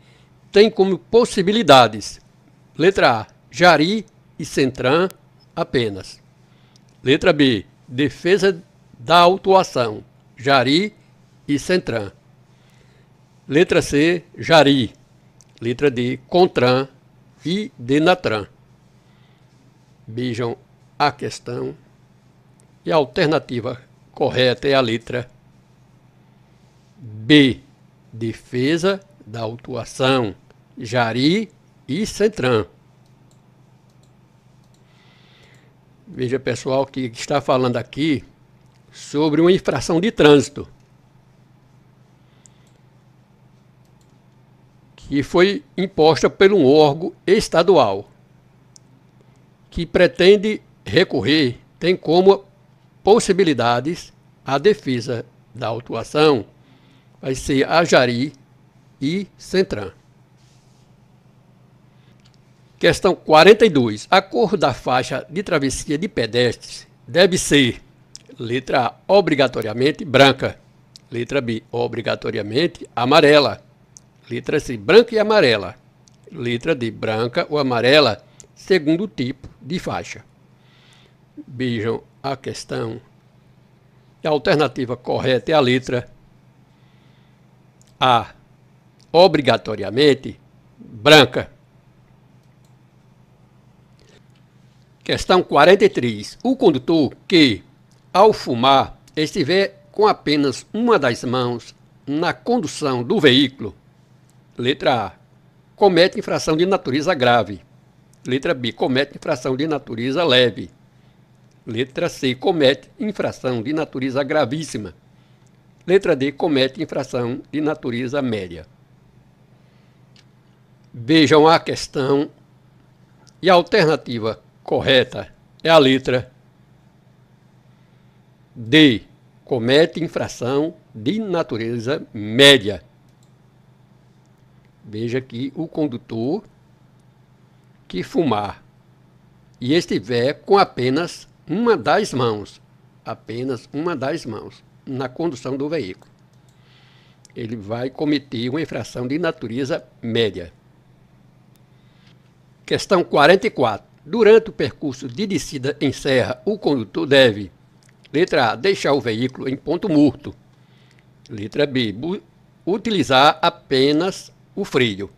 tem como possibilidades Letra A. Jari e Centran apenas. Letra B. Defesa da autuação. Jari e Centran. Letra C. Jari. Letra D. Contran e Denatran. Vejam a questão. E a alternativa correta é a letra B. Defesa da autuação. Jari e Centran. Veja, pessoal, que está falando aqui sobre uma infração de trânsito. Que foi imposta por um órgão estadual que pretende recorrer tem como possibilidades a defesa da autuação, vai ser a Jari e Centran. Questão 42. A cor da faixa de travessia de pedestres deve ser, letra A, obrigatoriamente branca, letra B, obrigatoriamente amarela, letra C, branca e amarela, letra D, branca ou amarela, segundo tipo de faixa. Vejam a questão. A alternativa correta é a letra A, obrigatoriamente branca. Questão 43. O condutor que, ao fumar, estiver com apenas uma das mãos na condução do veículo, letra A, comete infração de natureza grave. Letra B, comete infração de natureza leve. Letra C, comete infração de natureza gravíssima. Letra D, comete infração de natureza média. Vejam a questão e a alternativa correta é a letra D. Comete infração de natureza média. Veja que o condutor que fumar e estiver com apenas uma das mãos, apenas uma das mãos, na condução do veículo, ele vai cometer uma infração de natureza média. Questão 44. Durante o percurso de descida em serra, o condutor deve, letra A, deixar o veículo em ponto morto. Letra B, utilizar apenas o freio.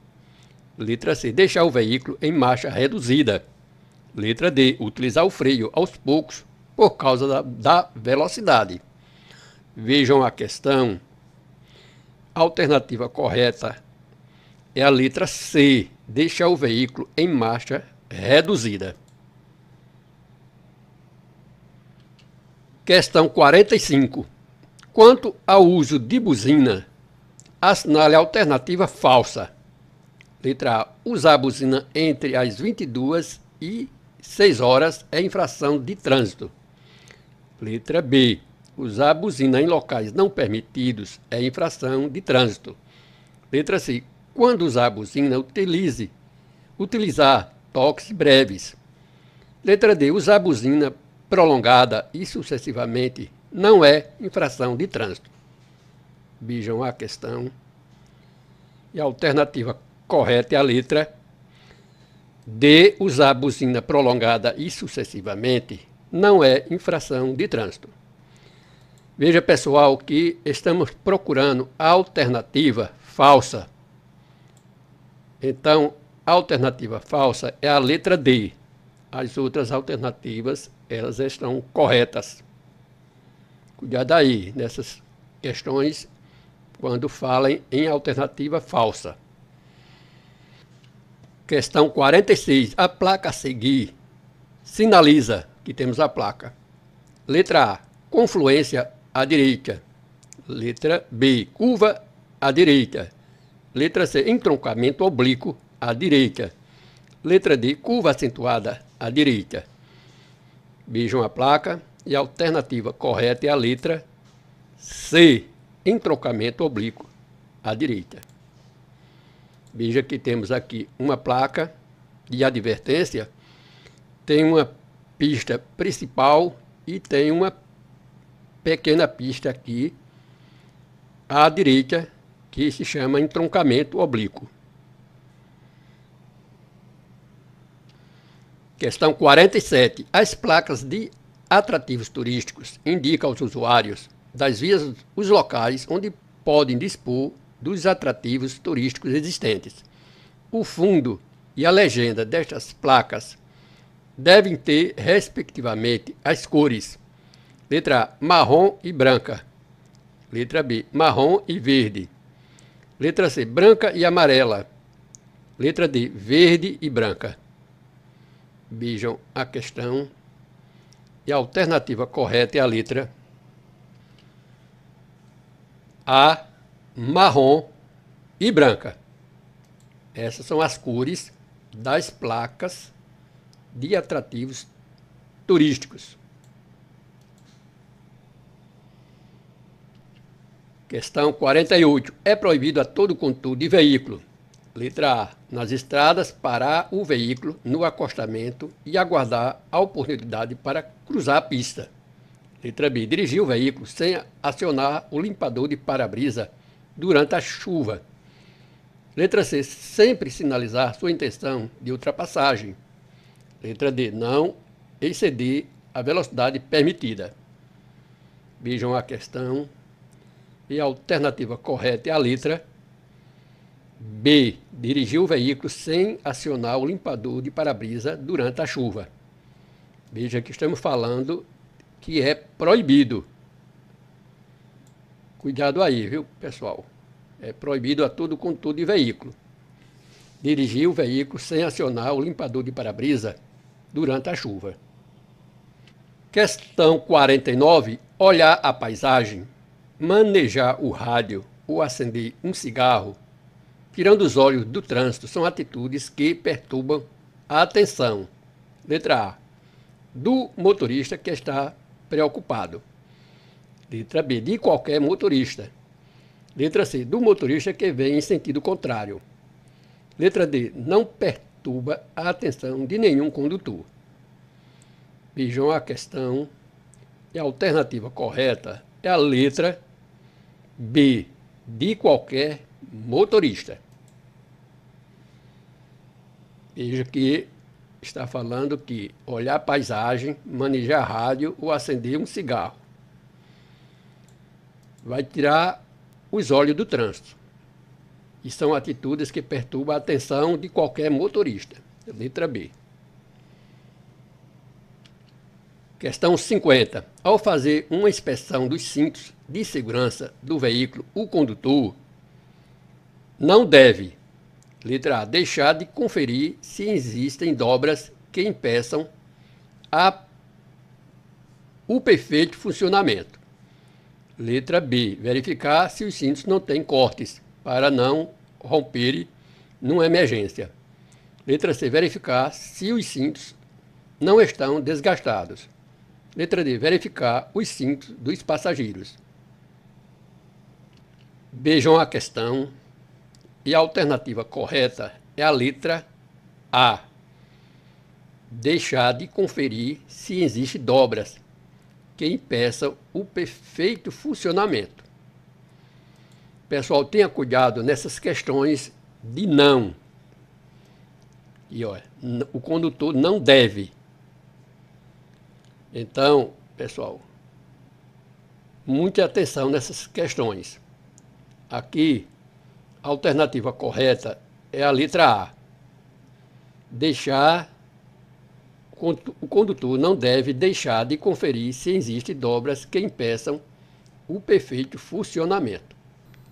Letra C, deixar o veículo em marcha reduzida. Letra D, utilizar o freio aos poucos por causa da, da velocidade. Vejam a questão. A alternativa correta é a letra C, deixar o veículo em marcha reduzida. Questão 45. Quanto ao uso de buzina, assinale a alternativa falsa. Letra A. Usar a buzina entre as 22 e 6 horas é infração de trânsito. Letra B. Usar a buzina em locais não permitidos é infração de trânsito. Letra C. Quando usar a buzina, utilize. Utilizar toques breves. Letra D. Usar buzina prolongada e sucessivamente não é infração de trânsito. Bijam a questão. E a alternativa correta é a letra D. Usar buzina prolongada e sucessivamente não é infração de trânsito. Veja, pessoal, que estamos procurando alternativa falsa. Então, alternativa falsa é a letra D. As outras alternativas, elas estão corretas. Cuidado aí nessas questões quando falem em alternativa falsa. Questão 46. A placa a seguir sinaliza que temos a placa. Letra A. Confluência à direita. Letra B. Curva à direita. Letra C. Entroncamento oblíquo à direita. Letra D, curva acentuada à direita. Vejam a placa e a alternativa correta é a letra C, entroncamento oblíquo à direita. Veja que temos aqui uma placa de advertência, tem uma pista principal e tem uma pequena pista aqui à direita que se chama entroncamento oblíquo. Questão 47. As placas de atrativos turísticos indicam aos usuários das vias os locais onde podem dispor dos atrativos turísticos existentes. O fundo e a legenda destas placas devem ter, respectivamente, as cores: letra A, marrom e branca. Letra B, marrom e verde. Letra C, branca e amarela. Letra D, verde e branca bijam a questão e a alternativa correta é a letra A, marrom e branca. Essas são as cores das placas de atrativos turísticos. Questão 48. É proibido a todo condutor de veículo Letra A. Nas estradas, parar o veículo no acostamento e aguardar a oportunidade para cruzar a pista. Letra B. Dirigir o veículo sem acionar o limpador de para-brisa durante a chuva. Letra C. Sempre sinalizar sua intenção de ultrapassagem. Letra D. Não exceder a velocidade permitida. Vejam a questão. E a alternativa correta é a letra B. Dirigiu o veículo sem acionar o limpador de para-brisa durante a chuva. Veja que estamos falando que é proibido. Cuidado aí, viu, pessoal? É proibido a todo contudo de veículo. Dirigir o veículo sem acionar o limpador de para-brisa durante a chuva. Questão 49. Olhar a paisagem, manejar o rádio ou acender um cigarro tirando os olhos do trânsito, são atitudes que perturbam a atenção. Letra A. Do motorista que está preocupado. Letra B. De qualquer motorista. Letra C. Do motorista que vem em sentido contrário. Letra D. Não perturba a atenção de nenhum condutor. Vejam a questão. E a alternativa correta é a letra B. De qualquer motorista. Veja que está falando que olhar a paisagem, manejar a rádio ou acender um cigarro vai tirar os olhos do trânsito. E são atitudes que perturbam a atenção de qualquer motorista. Letra B. Questão 50. Ao fazer uma inspeção dos cintos de segurança do veículo, o condutor não deve Letra A. Deixar de conferir se existem dobras que impeçam a, o perfeito funcionamento. Letra B. Verificar se os cintos não têm cortes para não romperem numa emergência. Letra C. Verificar se os cintos não estão desgastados. Letra D. Verificar os cintos dos passageiros. Beijam a questão. E a alternativa correta é a letra A. Deixar de conferir se existem dobras que impeçam o perfeito funcionamento. Pessoal, tenha cuidado nessas questões de não. E olha, o condutor não deve. Então, pessoal, muita atenção nessas questões. Aqui a alternativa correta é a letra A. Deixar o condutor não deve deixar de conferir se existem dobras que impeçam o perfeito funcionamento.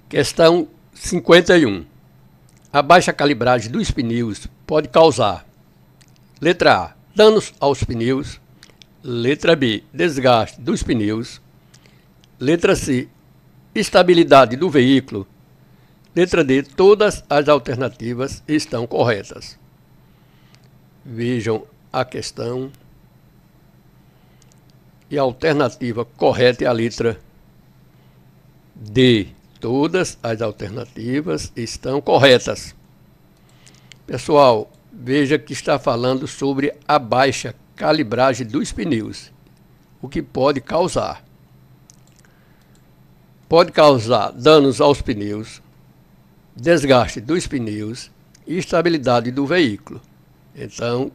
Questão 51. A baixa calibragem dos pneus pode causar: letra A, danos aos pneus, letra B, desgaste dos pneus, letra C, estabilidade do veículo Letra D. Todas as alternativas estão corretas. Vejam a questão. E a alternativa correta é a letra D. Todas as alternativas estão corretas. Pessoal, veja que está falando sobre a baixa calibragem dos pneus, o que pode causar. Pode causar danos aos pneus, desgaste dos pneus e estabilidade do veículo. Então,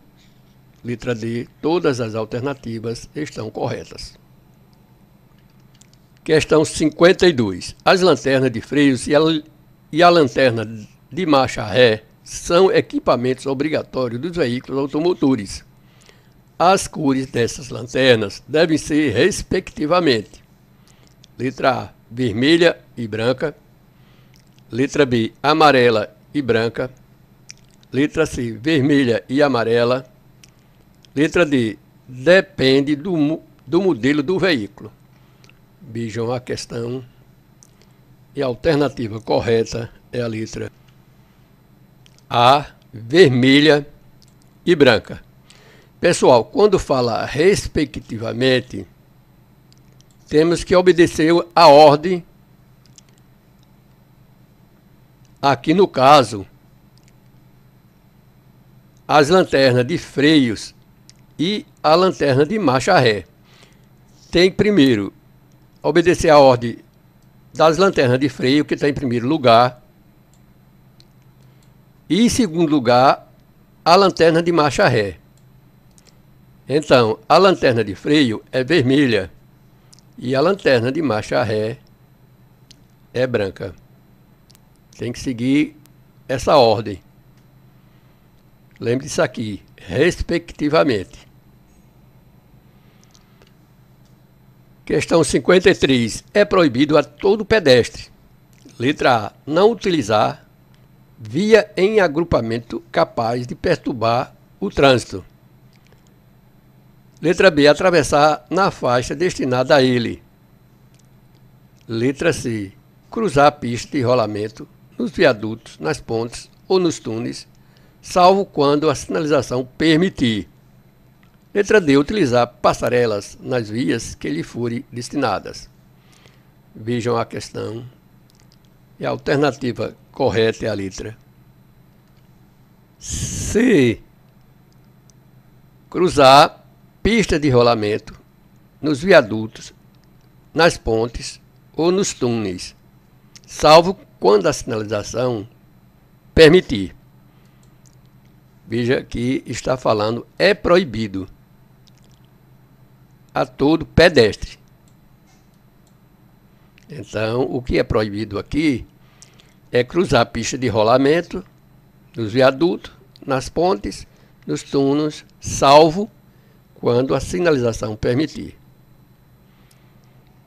letra D, todas as alternativas estão corretas. Questão 52. As lanternas de freios e a, e a lanterna de marcha ré são equipamentos obrigatórios dos veículos automotores. As cores dessas lanternas devem ser respectivamente: letra A, vermelha e branca, Letra B, amarela e branca. Letra C, vermelha e amarela. Letra D, depende do, do modelo do veículo. Bijam a questão. E a alternativa correta é a letra A, vermelha e branca. Pessoal, quando fala respectivamente, temos que obedecer a ordem Aqui no caso, as lanternas de freios e a lanterna de marcha ré. Tem primeiro obedecer a ordem das lanternas de freio, que está em primeiro lugar. E em segundo lugar, a lanterna de marcha ré. Então, a lanterna de freio é vermelha e a lanterna de marcha ré é branca. Tem que seguir essa ordem. Lembre se aqui, respectivamente. Questão 53. É proibido a todo pedestre. Letra A. Não utilizar via em agrupamento capaz de perturbar o trânsito. Letra B. Atravessar na faixa destinada a ele. Letra C. Cruzar a pista de rolamento nos viadutos, nas pontes ou nos túneis, salvo quando a sinalização permitir. Letra D. Utilizar passarelas nas vias que lhe forem destinadas. Vejam a questão. E a alternativa correta é a letra C. Cruzar pista de rolamento nos viadutos, nas pontes ou nos túneis, salvo quando a sinalização permitir. Veja que está falando, é proibido a todo pedestre. Então, o que é proibido aqui é cruzar a pista de rolamento, nos viadutos, nas pontes, nos túneis, salvo quando a sinalização permitir.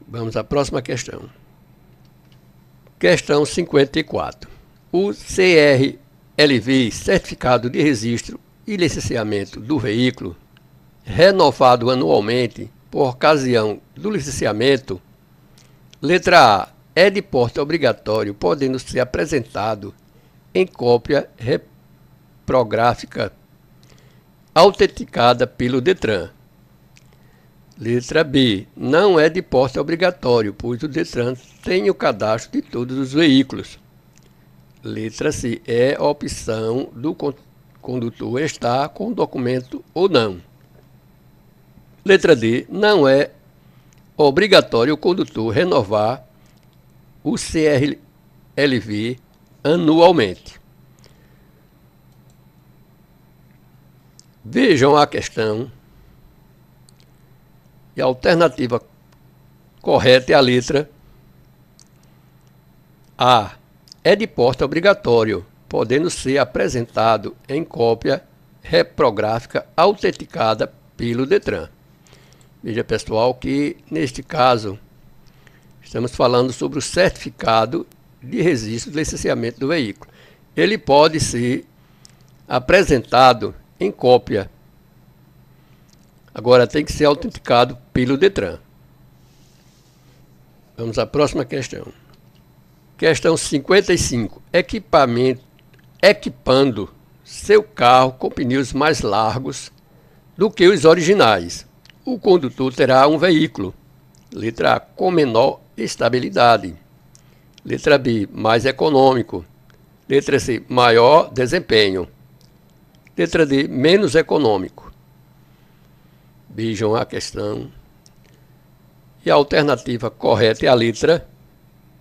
Vamos à próxima questão. Questão 54. O CRLV, Certificado de Registro e Licenciamento do Veículo, renovado anualmente por ocasião do licenciamento, letra A, é de porte obrigatório, podendo ser apresentado em cópia reprográfica autenticada pelo Detran. Letra B. Não é de porte obrigatório, pois o Detran tem o cadastro de todos os veículos. Letra C. É opção do condutor estar com documento ou não. Letra D. Não é obrigatório o condutor renovar o CRLV anualmente. Vejam a questão e a alternativa correta é a letra A. É de porte obrigatório, podendo ser apresentado em cópia reprográfica autenticada pelo Detran. Veja, pessoal, que neste caso estamos falando sobre o certificado de registro de licenciamento do veículo. Ele pode ser apresentado em cópia Agora tem que ser autenticado pelo Detran. Vamos à próxima questão. Questão 55. Equipamento, equipando seu carro com pneus mais largos do que os originais. O condutor terá um veículo, letra A, com menor estabilidade, letra B, mais econômico, letra C, maior desempenho, letra D, menos econômico. Vejam a questão. E a alternativa correta é a letra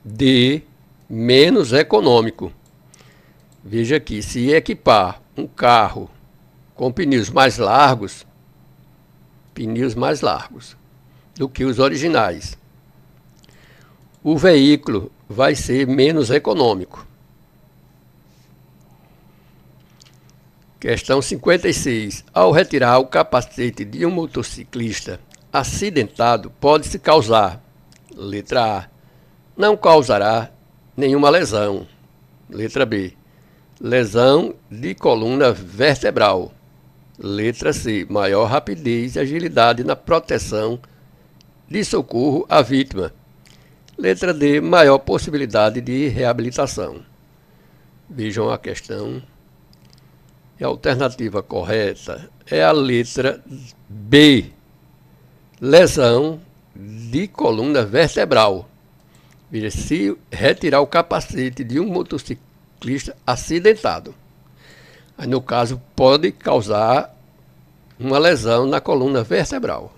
D, menos econômico. Veja aqui, se equipar um carro com pneus mais largos, pneus mais largos do que os originais, o veículo vai ser menos econômico. Questão 56. Ao retirar o capacete de um motociclista acidentado, pode-se causar: letra A. Não causará nenhuma lesão. Letra B. Lesão de coluna vertebral. Letra C. Maior rapidez e agilidade na proteção de socorro à vítima. Letra D. Maior possibilidade de reabilitação. Vejam a questão e é a alternativa correta é a letra B, lesão de coluna vertebral. Veja, se retirar o capacete de um motociclista acidentado. Aí, no caso, pode causar uma lesão na coluna vertebral.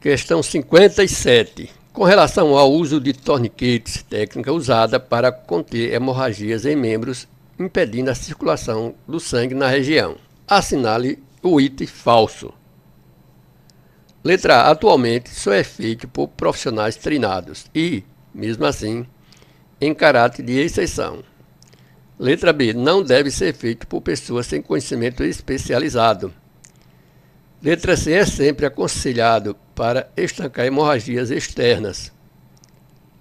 Questão 57. Com relação ao uso de torniquetes, técnica usada para conter hemorragias em membros impedindo a circulação do sangue na região. Assinale o item falso. Letra A atualmente só é feito por profissionais treinados e, mesmo assim, em caráter de exceção. Letra B não deve ser feito por pessoas sem conhecimento especializado. Letra C é sempre aconselhado para estancar hemorragias externas.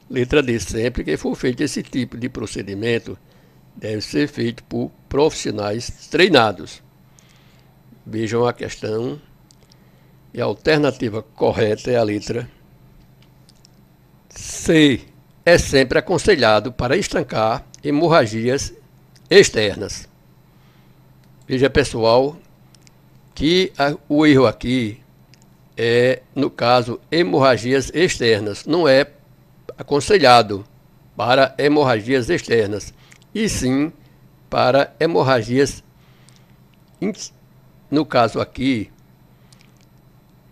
Letra D sempre que for feito esse tipo de procedimento, deve ser feito por profissionais treinados. Vejam a questão. E a alternativa correta é a letra C. É sempre aconselhado para estancar hemorragias externas. Veja, pessoal, que a, o erro aqui é, no caso, hemorragias externas. Não é aconselhado para hemorragias externas e sim para hemorragias. No caso aqui,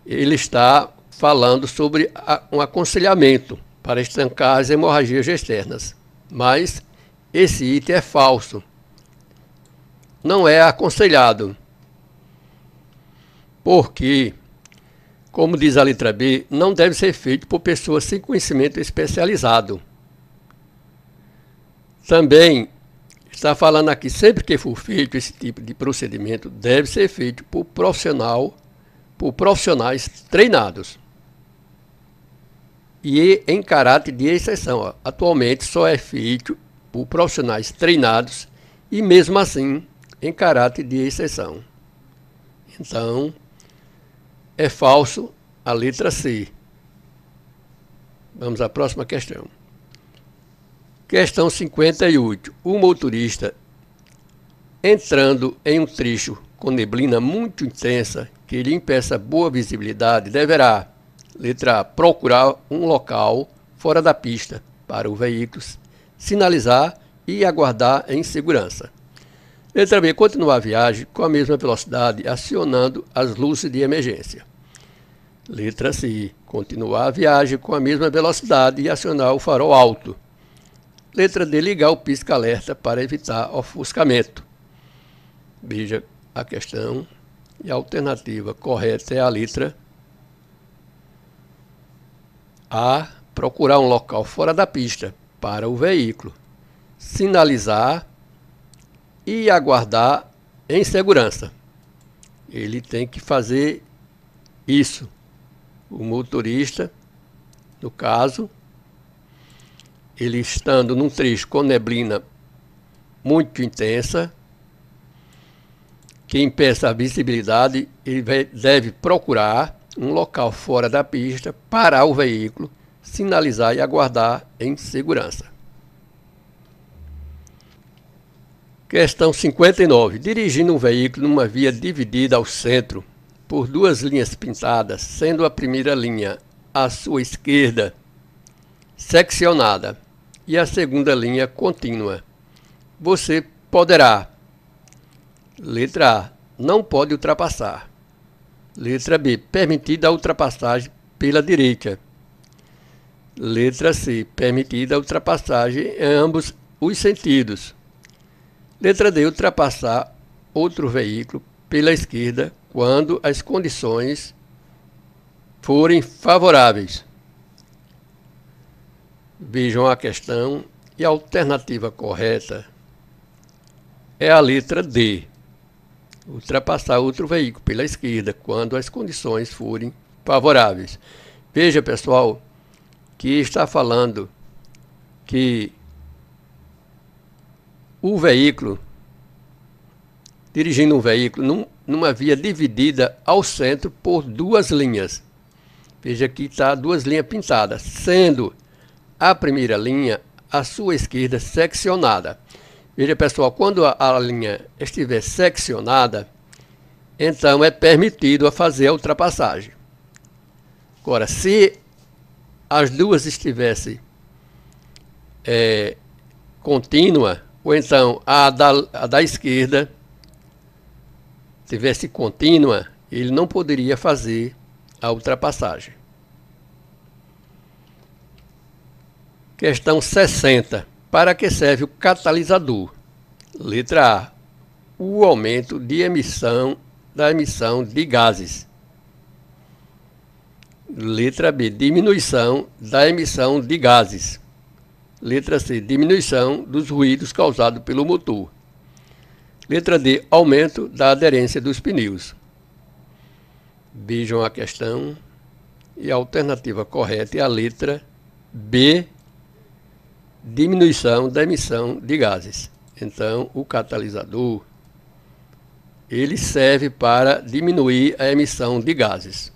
ele está falando sobre um aconselhamento para estancar as hemorragias externas, mas esse item é falso. Não é aconselhado. Porque, como diz a letra B, não deve ser feito por pessoas sem conhecimento especializado. Também está falando aqui, sempre que for feito esse tipo de procedimento, deve ser feito por profissional, por profissionais treinados. E em caráter de exceção, ó, atualmente só é feito por profissionais treinados e mesmo assim em caráter de exceção. Então, é falso a letra C. Vamos à próxima questão. Questão 58. O motorista entrando em um trecho com neblina muito intensa que lhe impeça boa visibilidade deverá, letra A, procurar um local fora da pista para o veículo sinalizar e aguardar em segurança. Letra B, continuar a viagem com a mesma velocidade, acionando as luzes de emergência. Letra C, continuar a viagem com a mesma velocidade e acionar o farol alto. Letra D, ligar o pisca-alerta para evitar ofuscamento. Veja a questão. E a alternativa correta é a letra A. Procurar um local fora da pista para o veículo. Sinalizar e aguardar em segurança. Ele tem que fazer isso. O motorista, no caso, ele estando num trecho com neblina muito intensa, que impeça a visibilidade, ele deve procurar um local fora da pista, parar o veículo, sinalizar e aguardar em segurança. Questão 59. Dirigindo um veículo numa via dividida ao centro por duas linhas pintadas, sendo a primeira linha à sua esquerda seccionada e a segunda linha contínua. Você poderá. Letra A. Não pode ultrapassar. Letra B. Permitida a ultrapassagem pela direita. Letra C. Permitida a ultrapassagem em ambos os sentidos. Letra D. Ultrapassar outro veículo pela esquerda quando as condições forem favoráveis. Vejam a questão e a alternativa correta é a letra D. Ultrapassar outro veículo pela esquerda quando as condições forem favoráveis. Veja, pessoal, que está falando que o veículo, dirigindo um veículo num, numa via dividida ao centro por duas linhas. Veja que está duas linhas pintadas, sendo a primeira linha à sua esquerda seccionada. Veja pessoal, quando a, a linha estiver seccionada, então é permitido a fazer a ultrapassagem. Agora, se as duas estivessem é, contínua, ou então a da, a da esquerda tivesse contínua, ele não poderia fazer a ultrapassagem. Questão 60. Para que serve o catalisador? Letra A. O aumento de emissão da emissão de gases. Letra B. Diminuição da emissão de gases. Letra C. Diminuição dos ruídos causados pelo motor. Letra D. Aumento da aderência dos pneus. Vejam a questão. E a alternativa correta é a letra B diminuição da emissão de gases. Então, o catalisador ele serve para diminuir a emissão de gases.